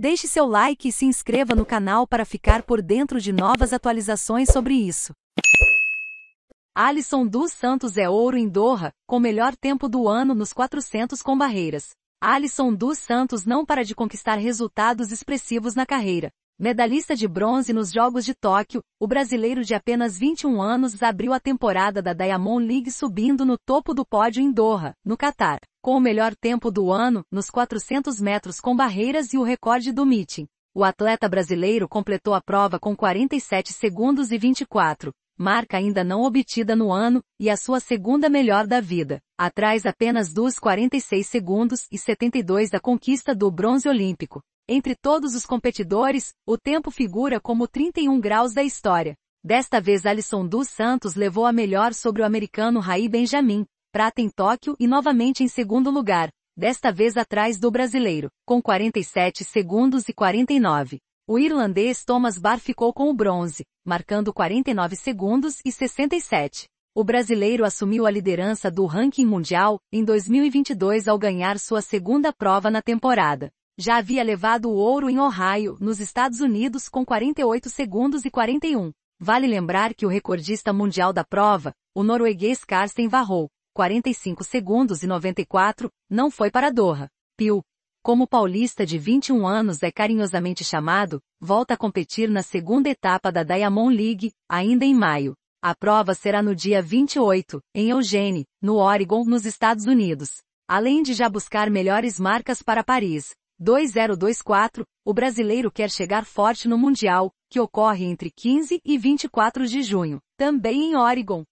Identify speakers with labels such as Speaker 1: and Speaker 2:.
Speaker 1: Deixe seu like e se inscreva no canal para ficar por dentro de novas atualizações sobre isso. Alisson dos Santos é ouro em Doha, com melhor tempo do ano nos 400 com barreiras. Alisson dos Santos não para de conquistar resultados expressivos na carreira. Medalhista de bronze nos Jogos de Tóquio, o brasileiro de apenas 21 anos abriu a temporada da Diamond League subindo no topo do pódio em Doha, no Catar, com o melhor tempo do ano, nos 400 metros com barreiras e o recorde do meeting. O atleta brasileiro completou a prova com 47 segundos e 24, marca ainda não obtida no ano, e a sua segunda melhor da vida, atrás apenas dos 46 segundos e 72 da conquista do bronze olímpico. Entre todos os competidores, o tempo figura como 31 graus da história. Desta vez Alisson dos Santos levou a melhor sobre o americano Raí Benjamin, prata em Tóquio e novamente em segundo lugar, desta vez atrás do brasileiro, com 47 segundos e 49. O irlandês Thomas Barr ficou com o bronze, marcando 49 segundos e 67. O brasileiro assumiu a liderança do ranking mundial em 2022 ao ganhar sua segunda prova na temporada. Já havia levado o ouro em Ohio, nos Estados Unidos, com 48 segundos e 41. Vale lembrar que o recordista mundial da prova, o norueguês Karsten Varrou, 45 segundos e 94, não foi para Doha. Pio, como paulista de 21 anos é carinhosamente chamado, volta a competir na segunda etapa da Diamond League, ainda em maio. A prova será no dia 28, em Eugene, no Oregon, nos Estados Unidos. Além de já buscar melhores marcas para Paris, 2024, o brasileiro quer chegar forte no Mundial, que ocorre entre 15 e 24 de junho, também em Oregon.